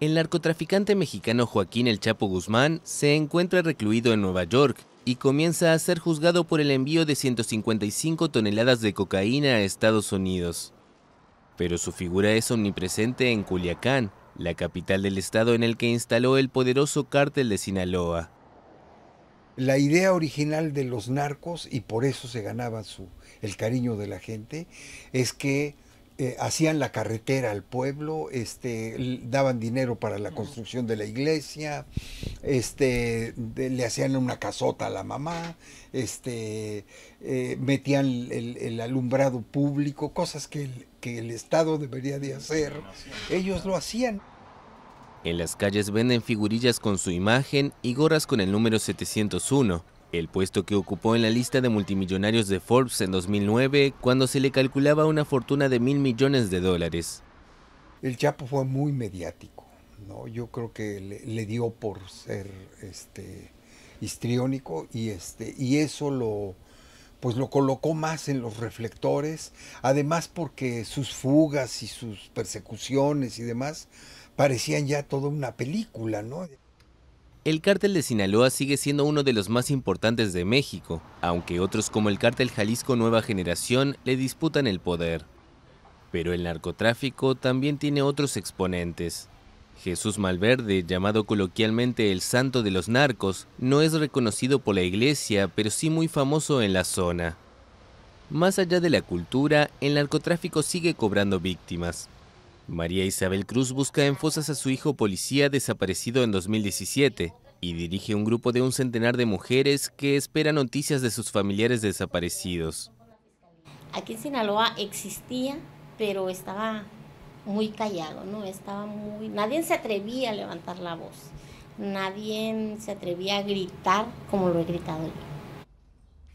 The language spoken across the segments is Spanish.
El narcotraficante mexicano Joaquín El Chapo Guzmán se encuentra recluido en Nueva York y comienza a ser juzgado por el envío de 155 toneladas de cocaína a Estados Unidos. Pero su figura es omnipresente en Culiacán, la capital del estado en el que instaló el poderoso cártel de Sinaloa. La idea original de los narcos, y por eso se ganaba su, el cariño de la gente, es que eh, hacían la carretera al pueblo, este, daban dinero para la construcción de la iglesia, este, le hacían una casota a la mamá, este, eh, metían el, alumbrado público, cosas que que el Estado debería de hacer. Ellos lo hacían. En las calles venden figurillas con su imagen y gorras con el número 701 el puesto que ocupó en la lista de multimillonarios de Forbes en 2009, cuando se le calculaba una fortuna de mil millones de dólares. El Chapo fue muy mediático, ¿no? Yo creo que le, dio por ser este, histriónico y, este, y eso lo, pues lo colocó más en los reflectores, además porque sus fugas y sus persecuciones y demás parecían ya toda una película, ¿no? El cártel de Sinaloa sigue siendo uno de los más importantes de México, aunque otros como el cártel Jalisco Nueva Generación le disputan el poder. Pero el narcotráfico también tiene otros exponentes. Jesús Malverde, llamado coloquialmente el santo de los narcos, no es reconocido por la iglesia, pero sí muy famoso en la zona. Más allá de la cultura, el narcotráfico sigue cobrando víctimas. María Isabel Cruz busca en fosas a su hijo policía desaparecido en 2017 y dirige un grupo de un centenar de mujeres que espera noticias de sus familiares desaparecidos. Aquí en Sinaloa existía, pero estaba muy callado, ¿no? Estaba muy... Nadie se atrevía a levantar la voz, nadie se atrevía a gritar como lo he gritado yo.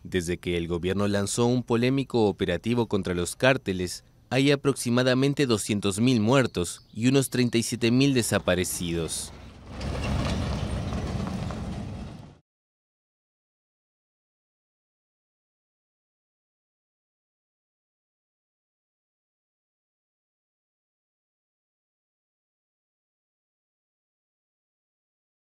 Desde que el gobierno lanzó un polémico operativo contra los cárteles, hay aproximadamente 200.000 muertos y unos 37.000 desaparecidos.